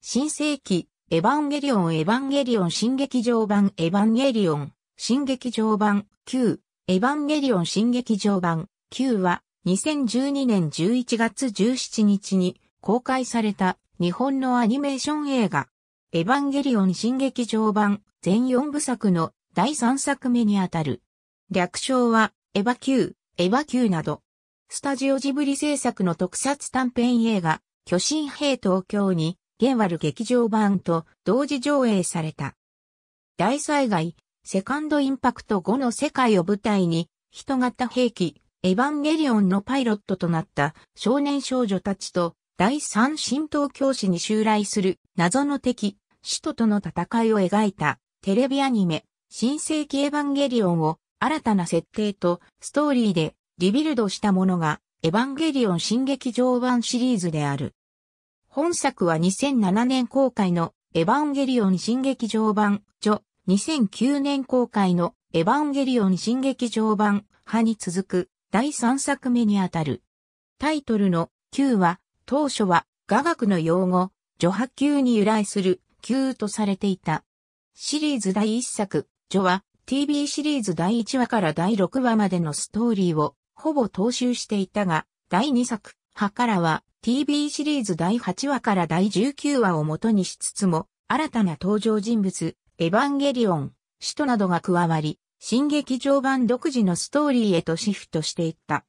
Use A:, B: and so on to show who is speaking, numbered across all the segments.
A: 新世紀、エヴァンゲリオン、エヴァンゲリオン、新劇場版、エヴァンゲリオン、新劇場版、Q。エヴァンゲリオン、新劇場版、Q は、2012年11月17日に公開された日本のアニメーション映画、エヴァンゲリオン新劇場版全4部作の第3作目にあたる。略称は、エヴァ Q、エヴァ Q など、スタジオジブリ制作の特撮短編映画、巨神兵東京にゲンワル劇場版と同時上映された。大災害、セカンドインパクト5の世界を舞台に、人型兵器、エヴァンゲリオンのパイロットとなった少年少女たちと、第三神道教師に襲来する謎の敵、使徒との戦いを描いたテレビアニメ、新世紀エヴァンゲリオンを新たな設定とストーリーでリビルドしたものがエヴァンゲリオン新劇場版シリーズである。本作は2007年公開のエヴァンゲリオン新劇場版、ジョ、2009年公開のエヴァンゲリオン新劇場版、派に続く第3作目にあたる。タイトルの Q は、当初は雅楽の用語、序波級に由来する Q とされていた。シリーズ第1作、序は TV シリーズ第1話から第6話までのストーリーをほぼ踏襲していたが、第2作、派からは TV シリーズ第8話から第19話を元にしつつも、新たな登場人物、エヴァンゲリオン、使徒などが加わり、新劇場版独自のストーリーへとシフトしていった。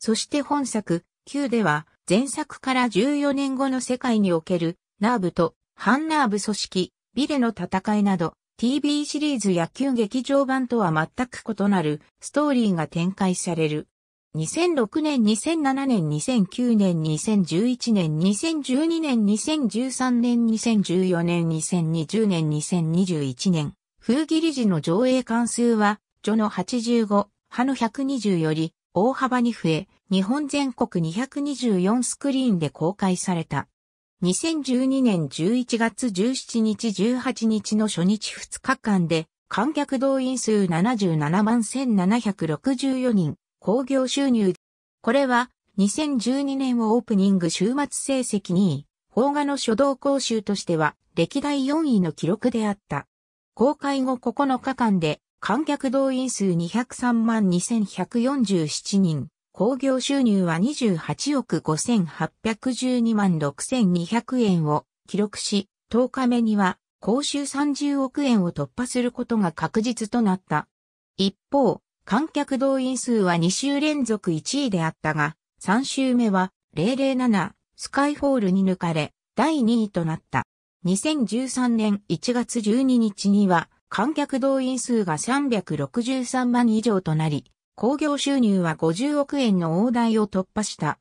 A: そして本作、Q では、前作から14年後の世界における、ナーブと、反ナーブ組織、ビレの戦いなど、TV シリーズや旧劇場版とは全く異なるストーリーが展開される。2006年、2007年、2009年、2011年、2012年、2013年、2014年、2020年、2021年、風切り時の上映関数は、序の85、派の120より大幅に増え、日本全国224スクリーンで公開された。2012年11月17日18日の初日2日間で、観客動員数77万1764人、興行収入。これは、2012年をオープニング週末成績2位、邦画の初動講習としては、歴代4位の記録であった。公開後9日間で、観客動員数203万2147人、興行収入は28億5812万6200円を記録し、10日目には、公衆30億円を突破することが確実となった。一方、観客動員数は2週連続1位であったが、3週目は007スカイホールに抜かれ、第2位となった。2013年1月12日には、観客動員数が363万以上となり、興行収入は50億円の大台を突破した。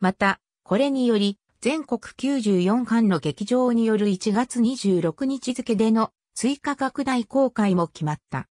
A: また、これにより、全国94館の劇場による1月26日付での追加拡大公開も決まった。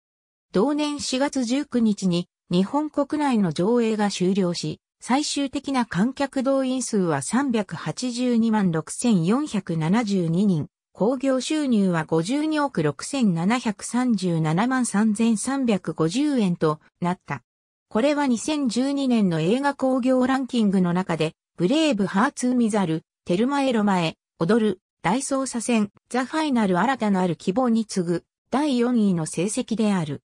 A: 同年4月19日に日本国内の上映が終了し、最終的な観客動員数は382万6472人、興行収入は52億6737万3350円となった。これは2012年の映画興行ランキングの中で、ブレイブハーツ・ミザル、テルマエロマエ、踊る、大捜査戦、ザ・ファイナル新たなる希望に次ぐ、第4位の成績である。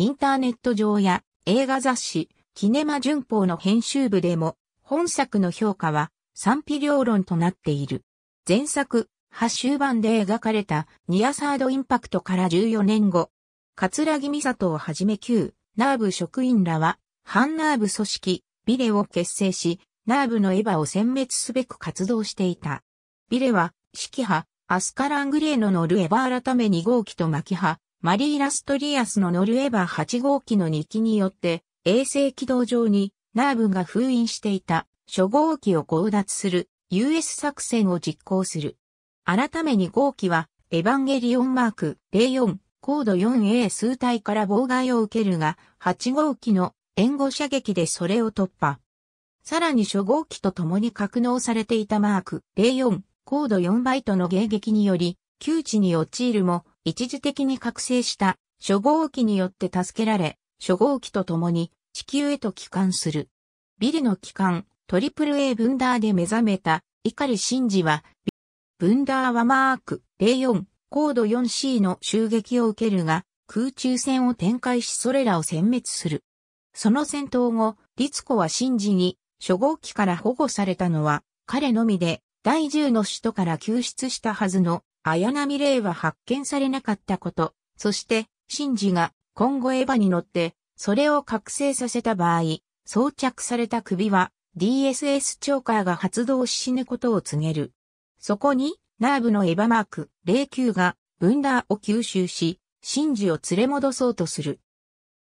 A: インターネット上や映画雑誌、キネマ旬報の編集部でも、本作の評価は賛否両論となっている。前作、発集版で描かれたニアサードインパクトから14年後、桂木美里をはじめ旧、ナーブ職員らは、反ナーブ組織、ビレを結成し、ナーブのエヴァを殲滅すべく活動していた。ビレは、指揮派、アスカラングレーノのルエヴァ改め2号機と巻派、マリー・ラストリアスのノルエバー8号機の2機によって、衛星軌道上にナーブが封印していた初号機を強奪する US 作戦を実行する。改めに号機は、エヴァンゲリオンマーク04、高度 4A 数体から妨害を受けるが、8号機の援護射撃でそれを突破。さらに初号機と共に格納されていたマーク04、高度4バイトの迎撃により、窮地に陥るも、一時的に覚醒した初号機によって助けられ、初号機と共に地球へと帰還する。ビルの帰還、トリプル A ブンダーで目覚めた、碇真治は、ブンダーはマーク04、高度 4C の襲撃を受けるが、空中戦を展開しそれらを殲滅する。その戦闘後、律子は真治に、初号機から保護されたのは、彼のみで、第10の首都から救出したはずの綾波レイは発見されなかったこと、そして、シンジが今後エヴァに乗って、それを覚醒させた場合、装着された首は DSS チョーカーが発動し死ぬことを告げる。そこに、ナーブのエヴァマーク09がブンダーを吸収し、シンジを連れ戻そうとする。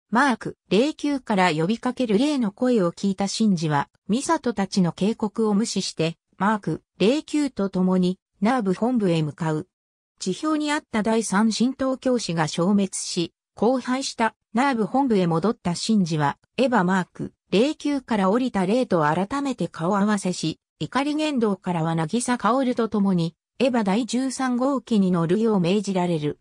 A: マーク09から呼びかける霊の声を聞いたシンジは、ミサトたちの警告を無視して、マーク09と共に、ナーブ本部へ向かう。地表にあった第三神道教師が消滅し、荒廃した内部本部へ戻った神事は、エヴァマーク、霊柩から降りた霊と改めて顔合わせし、怒り言動からは渚薫と共に、エヴァ第13号機に乗るよう命じられる。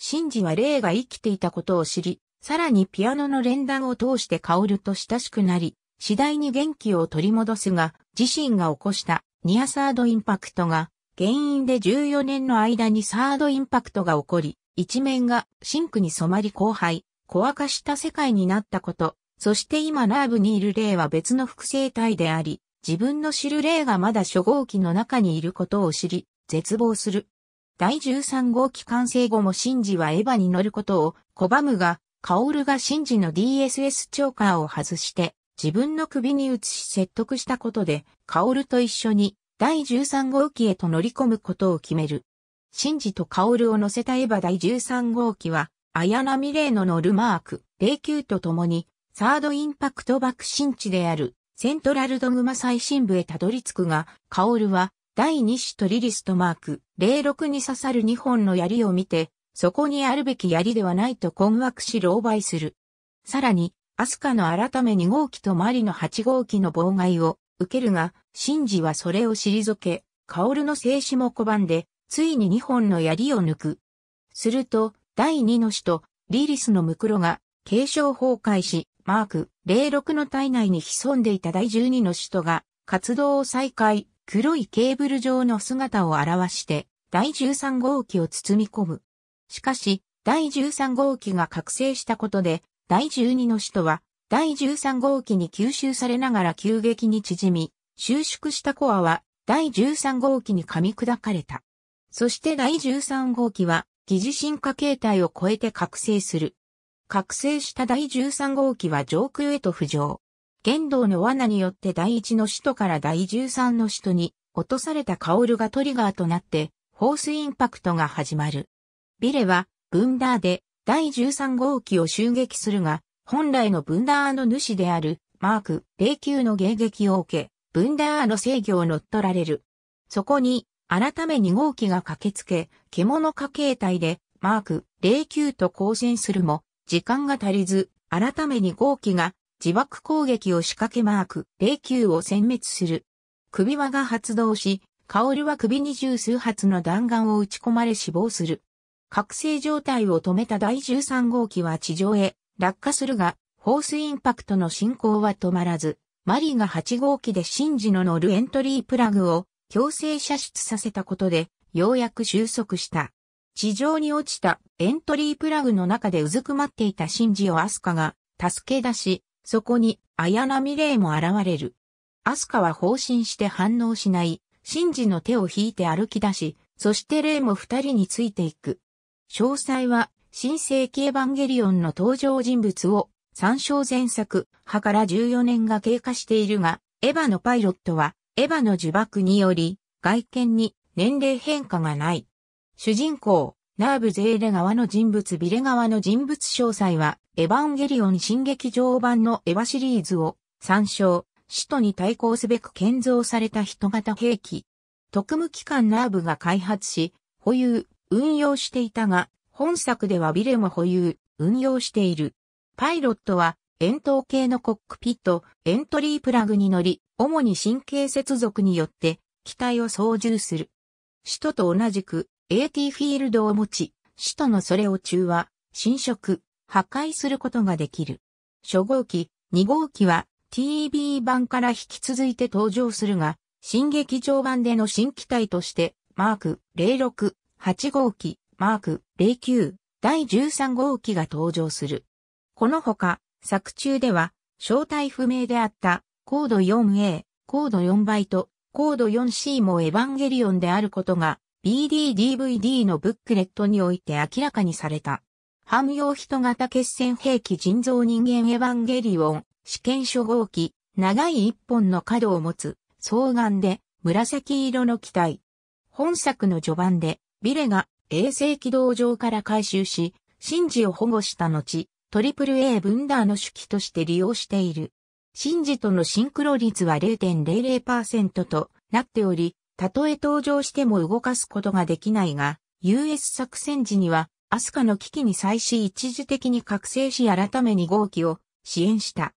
A: 神事は霊が生きていたことを知り、さらにピアノの連弾を通して薫と親しくなり、次第に元気を取り戻すが、自身が起こしたニアサードインパクトが原因で14年の間にサードインパクトが起こり、一面がシンクに染まり荒廃、小化した世界になったこと、そして今ラーブにいる霊は別の複製体であり、自分の知る霊がまだ初号機の中にいることを知り、絶望する。第13号機完成後もシンジはエヴァに乗ることを拒むが、カオルがシンジの DSS チョーカーを外して、自分の首に移し説得したことで、カオルと一緒に第13号機へと乗り込むことを決める。シンジとカオルを乗せたエヴァ第13号機は、アヤナミレイノのルマーク、09と共に、サードインパクト爆心地である、セントラルドグマ最深部へたどり着くが、カオルは、第2子とリリスとマーク、06に刺さる2本の槍を見て、そこにあるべき槍ではないと困惑し狼狽する。さらに、アスカの改め2号機とマリの8号機の妨害を受けるが、真ジはそれを退け、カオルの静止も拒んで、ついに二本の槍を抜く。すると、第二の使とリリスのムクロが、継承崩壊し、マーク、06の体内に潜んでいた第12の使徒が、活動を再開、黒いケーブル状の姿を表して、第13号機を包み込む。しかし、第13号機が覚醒したことで、第12の使徒は、第13号機に吸収されながら急激に縮み、収縮したコアは第13号機に噛み砕かれた。そして第13号機は疑似進化形態を超えて覚醒する。覚醒した第13号機は上空へと浮上。剣道の罠によって第1の使徒から第13の使徒に落とされたカオルがトリガーとなって、ホースインパクトが始まる。ビレは、ブンダーで第13号機を襲撃するが、本来のブンダーの主である、マーク、霊柩の迎撃を受け、ブンダーの制御を乗っ取られる。そこに、改め2号機が駆けつけ、獣化形態で、マーク、霊柩と交戦するも、時間が足りず、改め2号機が、自爆攻撃を仕掛けマーク、霊柩を殲滅する。首輪が発動し、カオルは首に十数発の弾丸を撃ち込まれ死亡する。覚醒状態を止めた第13号機は地上へ落下するが、ホースインパクトの進行は止まらず、マリが8号機でシンジの乗るエントリープラグを強制射出させたことで、ようやく収束した。地上に落ちたエントリープラグの中でうずくまっていたシンジをアスカが助け出し、そこに綾波霊も現れる。アスカは放心して反応しない、シンジの手を引いて歩き出し、そして霊も二人についていく。詳細は新世紀エヴァンゲリオンの登場人物を参照前作、派から14年が経過しているが、エヴァのパイロットは、エヴァの呪縛により、外見に年齢変化がない。主人公、ナーブ・ゼーレ側の人物ビレ側の人物詳細は、エヴァンゲリオン新劇場版のエヴァシリーズを参照、使徒に対抗すべく建造された人型兵器。特務機関ナーブが開発し、保有、運用していたが、本作ではビレも保有、運用している。パイロットは、円筒形のコックピット、エントリープラグに乗り、主に神経接続によって、機体を操縦する。使徒と同じく、AT フィールドを持ち、使徒のそれを中和、侵食、破壊することができる。初号機、2号機は、TB 版から引き続いて登場するが、新劇場版での新機体として、マーク06、8号機、マーク09第13号機が登場する。このほか、作中では、正体不明であった高度 4A、高度4倍と高度 4C もエヴァンゲリオンであることが BDDVD のブックレットにおいて明らかにされた。汎用人型決戦兵器人造人間エヴァンゲリオン試験初号機長い一本の角を持つ双眼で紫色の機体。本作の序盤でビレが衛星軌道上から回収し、ンジを保護した後、トリプル A ブンダーの手記として利用している。ンジとのシンクロ率は0.00%となっており、たとえ登場しても動かすことができないが、US 作戦時には、アスカの危機に際し一時的に覚醒し改めに号機を支援した。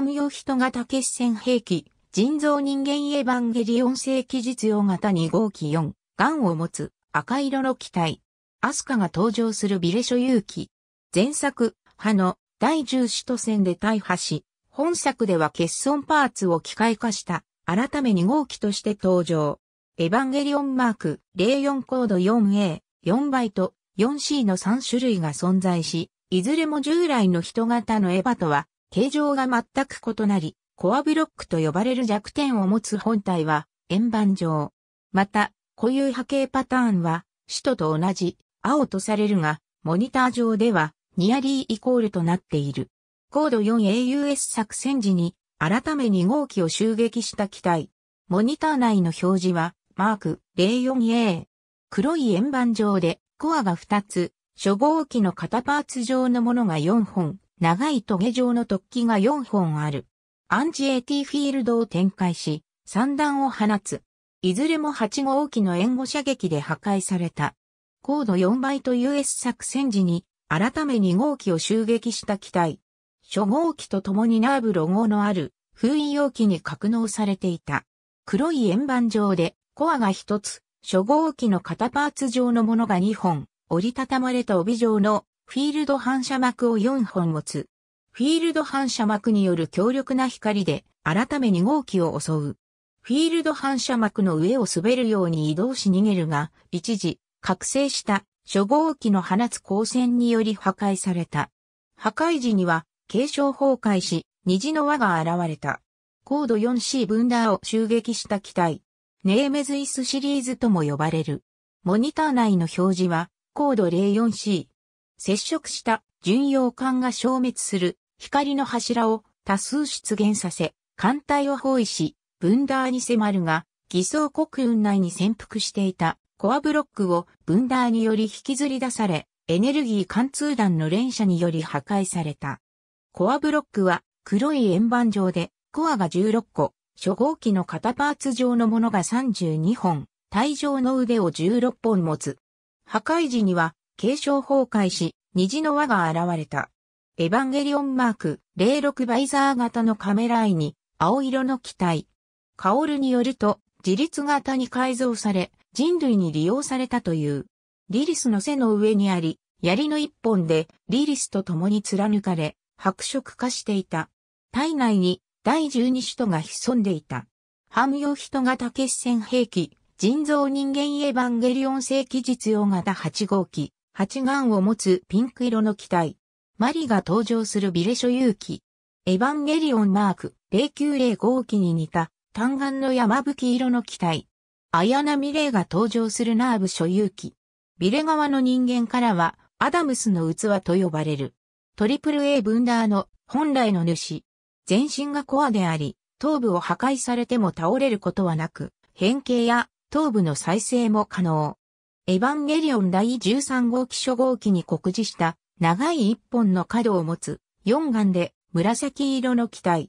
A: ム用人型決戦兵器、人造人間エヴァンゲリオン製機実用型2号機4、ガンを持つ。赤色の機体、アスカが登場するビレョ有機。前作、ハの第10使徒戦で大破し、本作では欠損パーツを機械化した、改め2号機として登場。エヴァンゲリオンマーク04コード 4A、4バイト、4C の3種類が存在し、いずれも従来の人型のエヴァとは、形状が全く異なり、コアブロックと呼ばれる弱点を持つ本体は、円盤状。また、固有波形パターンは、首都と同じ、青とされるが、モニター上では、ニアリーイコールとなっている。高度 4AUS 作戦時に、改め2号機を襲撃した機体。モニター内の表示は、マーク 04A。黒い円盤上で、コアが2つ、初号機の型パーツ状のものが4本、長いトゲ状の突起が4本ある。アンチ AT フィールドを展開し、3段を放つ。いずれも8号機の援護射撃で破壊された。高度4倍と US 作戦時に、改め2号機を襲撃した機体。初号機と共にナーブロゴのある、封印容器に格納されていた。黒い円盤状で、コアが1つ、初号機の型パーツ状のものが2本、折りたたまれた帯状のフィールド反射膜を4本持つ。フィールド反射膜による強力な光で、改め2号機を襲う。フィールド反射膜の上を滑るように移動し逃げるが、一時、覚醒した初号機の放つ光線により破壊された。破壊時には、継承崩壊し、虹の輪が現れた。高度 4C ブンダーを襲撃した機体。ネーメズイスシリーズとも呼ばれる。モニター内の表示は、高度 04C。接触した巡洋艦が消滅する光の柱を多数出現させ、艦隊を包囲し、ブンダーに迫るが、偽装国運内に潜伏していたコアブロックをブンダーにより引きずり出され、エネルギー貫通弾の連射により破壊された。コアブロックは黒い円盤状で、コアが16個、初号機の型パーツ状のものが32本、体上の腕を16本持つ。破壊時には、継承崩壊し、虹の輪が現れた。エヴァンゲリオンマーク06バイザー型のカメライに、青色の機体、カオルによると、自立型に改造され、人類に利用されたという。リリスの背の上にあり、槍の一本でリリスと共に貫かれ、白色化していた。体内に第十二使徒が潜んでいた。汎用人型決戦兵器、人造人間エヴァンゲリオン世紀実用型8号機、8眼を持つピンク色の機体。マリが登場するビレ所有機。エヴァンゲリオンマーク0905機に似た単眼の山吹色の機体。綾波レイが登場するナーブ所有機。ビレ側の人間からは、アダムスの器と呼ばれる。トリプル A ブンダーの本来の主。全身がコアであり、頭部を破壊されても倒れることはなく、変形や頭部の再生も可能。エヴァンゲリオン第13号機初号機に告示した長い一本の角を持つ4眼で紫色の機体。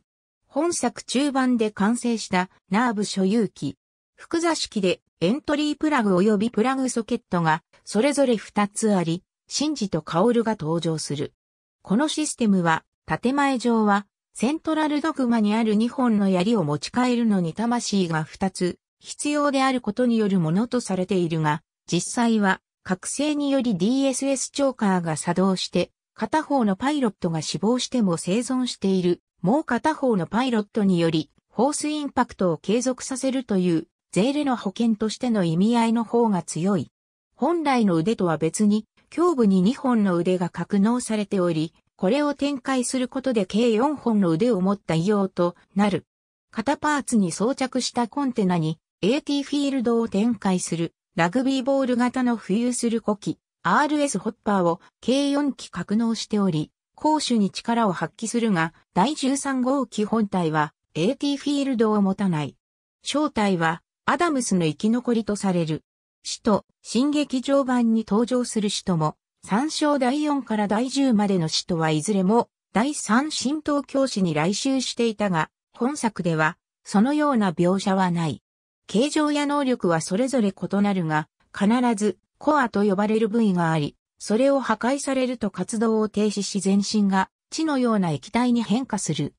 A: 本作中盤で完成したナーブ所有機。複座式でエントリープラグ及びプラグソケットがそれぞれ2つあり、シンジとカオルが登場する。このシステムは、建前上は、セントラルドグマにある2本の槍を持ち帰るのに魂が2つ必要であることによるものとされているが、実際は覚醒により DSS チョーカーが作動して、片方のパイロットが死亡しても生存しているもう片方のパイロットにより、ホースインパクトを継続させるという、税レの保険としての意味合いの方が強い。本来の腕とは別に、胸部に2本の腕が格納されており、これを展開することで計4本の腕を持った異様となる。肩パーツに装着したコンテナに AT フィールドを展開するラグビーボール型の浮遊する古機 RS ホッパーを計4機格納しており、攻守に力を発揮するが、第13号機本体は AT フィールドを持たない。正体はアダムスの生き残りとされる。使徒、新劇場版に登場する使徒も、参照第4から第10までの使徒はいずれも、第3神道教師に来襲していたが、本作では、そのような描写はない。形状や能力はそれぞれ異なるが、必ず、コアと呼ばれる部位があり、それを破壊されると活動を停止し全身が地のような液体に変化する。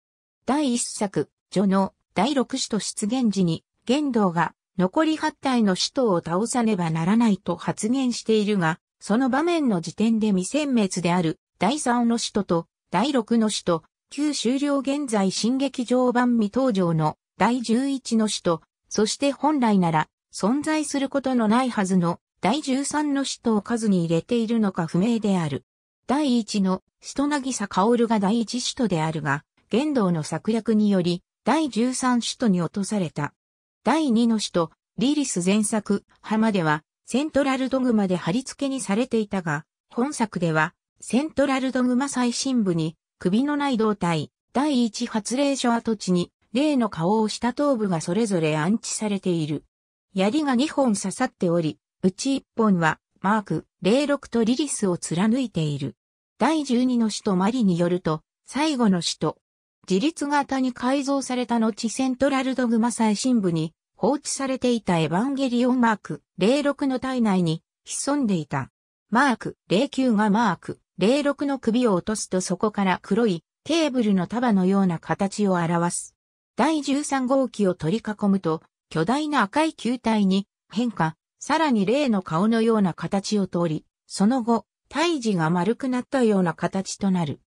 A: 第一作、序の第六首徒出現時に、玄道が残り8体の首都を倒さねばならないと発言しているが、その場面の時点で未殲滅である第三の首都と第六の首都、旧終了現在新劇場版未登場の第11の首都、そして本来なら存在することのないはずの第13の使徒を数に入れているのか不明である。第1の使徒渚薫が第1使徒であるが、玄道の策略により、第13使徒に落とされた。第2の使徒、リリス前作、浜では、セントラルドグマで貼り付けにされていたが、本作では、セントラルドグマ最深部に、首のない胴体、第1発令所跡地に、例の顔をした頭部がそれぞれ安置されている。槍が2本刺さっており、うち1本は、マーク、06とリリスを貫いている。第12の首都マリによると、最後の首都。自立型に改造された後セントラルドグマ最新部に放置されていたエヴァンゲリオンマーク06の体内に潜んでいた。マーク09がマーク06の首を落とすとそこから黒いケーブルの束のような形を表す。第13号機を取り囲むと巨大な赤い球体に変化さらに例の顔のような形を通り、その後、胎児が丸くなったような形となる。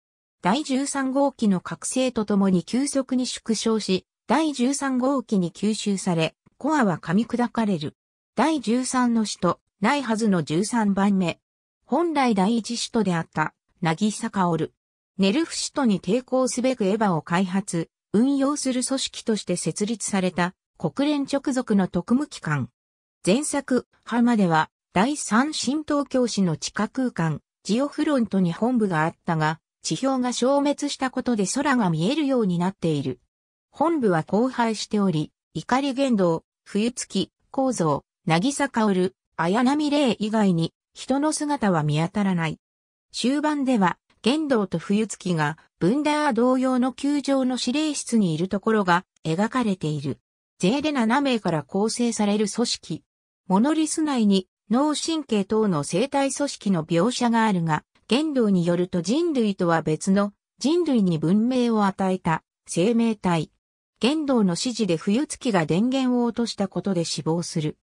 A: 第13号機の覚醒とともに急速に縮小し、第13号機に吸収され、コアは噛み砕かれる。第13の使徒、ないはずの13番目。本来第一使徒であった、なぎさかおる。ネルフ使徒に抵抗すべくエヴァを開発、運用する組織として設立された、国連直属の特務機関、前作、浜では、第三新東京市の地下空間、ジオフロントに本部があったが、地表が消滅したことで空が見えるようになっている。本部は荒廃しており、怒り言動、冬月、構造、渚薫、綾波霊以外に、人の姿は見当たらない。終盤では、玄道と冬月が、ブンダー同様の球場の指令室にいるところが描かれている。税で7名から構成される組織、モノリス内に脳神経等の生体組織の描写があるが、言動によると人類とは別の人類に文明を与えた生命体。言動の指示で冬月が電源を落としたことで死亡する。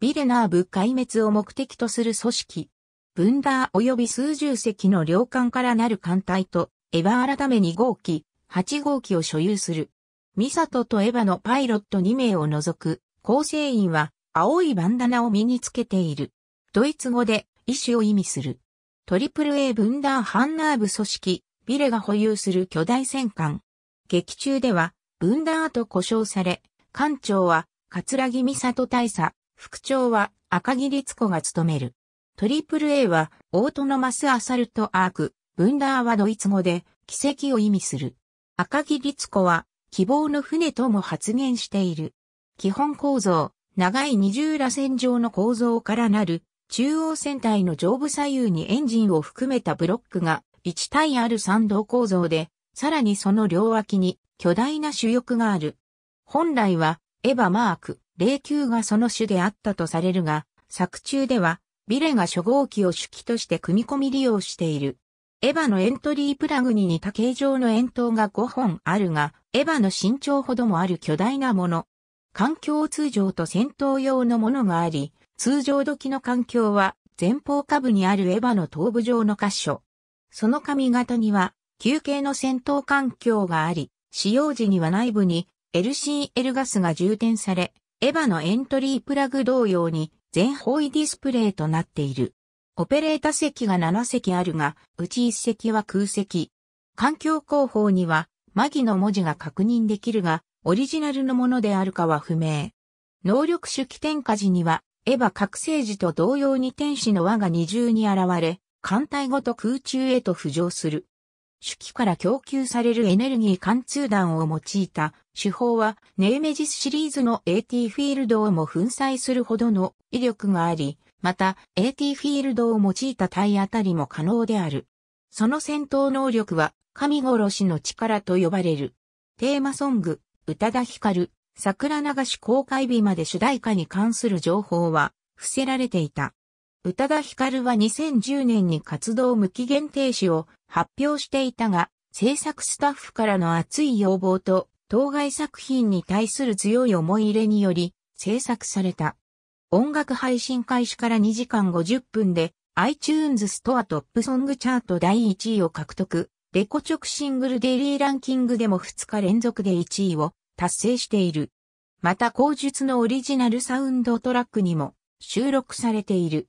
A: ビレナーブ壊滅を目的とする組織。ブンダー及び数十隻の領艦からなる艦隊と、エヴァ改め2号機、8号機を所有する。ミサトとエヴァのパイロット2名を除く、構成員は青いバンダナを身につけている。ドイツ語で、医師を意味する。トリプル A 分断ハンナー部組織、ビレが保有する巨大戦艦。劇中では、分断と呼称され、艦長は、桂木美里大佐、副長は、赤木律子が務める。トリプル A は、オートノマスアサルトアーク、分断はドイツ語で、奇跡を意味する。赤木律子は、希望の船とも発言している。基本構造、長い二重螺旋状の構造からなる、中央船体の上部左右にエンジンを含めたブロックが1体ある参道構造で、さらにその両脇に巨大な主翼がある。本来は、エヴァマーク、09がその主であったとされるが、作中では、ビレが初号機を主機として組み込み利用している。エヴァのエントリープラグに似た形状の円筒が5本あるが、エヴァの身長ほどもある巨大なもの、環境通常と戦闘用のものがあり、通常時の環境は前方下部にあるエヴァの頭部上の箇所。その髪型には休憩の戦闘環境があり、使用時には内部に LCL ガスが充填され、エヴァのエントリープラグ同様に全方位ディスプレイとなっている。オペレータ席が7席あるが、うち1席は空席。環境後方には、マギの文字が確認できるが、オリジナルのものであるかは不明。能力手起点火時には、エヴァ覚醒時と同様に天使の輪が二重に現れ、艦隊ごと空中へと浮上する。手記から供給されるエネルギー貫通弾を用いた手法はネーメジスシリーズの AT フィールドをも粉砕するほどの威力があり、また AT フィールドを用いた体当たりも可能である。その戦闘能力は神殺しの力と呼ばれる。テーマソング宇多田ヒカル、桜流し公開日まで主題歌に関する情報は伏せられていた。宇多田ヒカルは2010年に活動無期限停止を発表していたが、制作スタッフからの熱い要望と、当該作品に対する強い思い入れにより制作された。音楽配信開始から2時間50分で iTunes ストアトップソングチャート第1位を獲得。レコ直シングルデイリーランキングでも2日連続で1位を達成している。また後述のオリジナルサウンドトラックにも収録されている。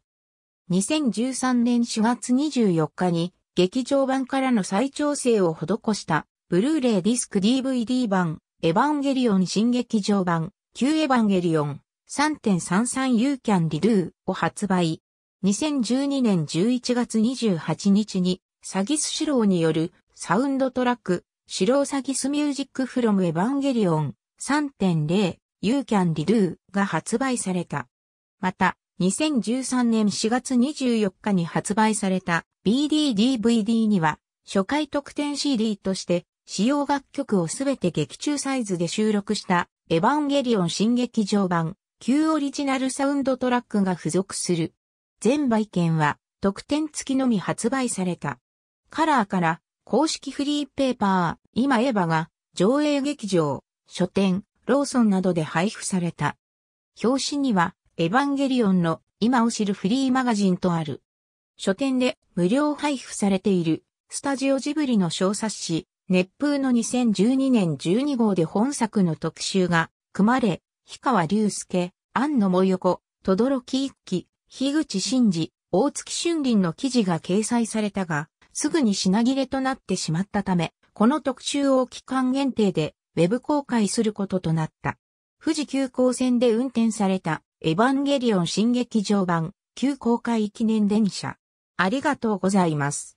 A: 2013年4月24日に劇場版からの再調整を施したブルーレイディスク DVD 版エヴァンゲリオン新劇場版旧エヴァンゲリオン 3.33You Can Redo を発売。2012年11月28日にサギス・シローによるサウンドトラック、シローサギス・ミュージック・フロム・エヴァンゲリオン3.0 You Can Redo が発売された。また、2013年4月24日に発売された BDDVD には、初回特典 CD として、使用楽曲をすべて劇中サイズで収録した、エヴァンゲリオン新劇場版、旧オリジナルサウンドトラックが付属する。全売券は、特典付きのみ発売された。カラーから公式フリーペーパー、今エヴァが上映劇場、書店、ローソンなどで配布された。表紙にはエヴァンゲリオンの今を知るフリーマガジンとある。書店で無料配布されているスタジオジブリの小冊子、熱風の2012年12号で本作の特集が組まれ、氷川隆介、庵野も横、とどろき一輝、樋口真嗣、大月春林の記事が掲載されたが、すぐに品切れとなってしまったため、この特集を期間限定でウェブ公開することとなった。富士急行線で運転されたエヴァンゲリオン新劇場版旧公開記念電車。ありがとうございます。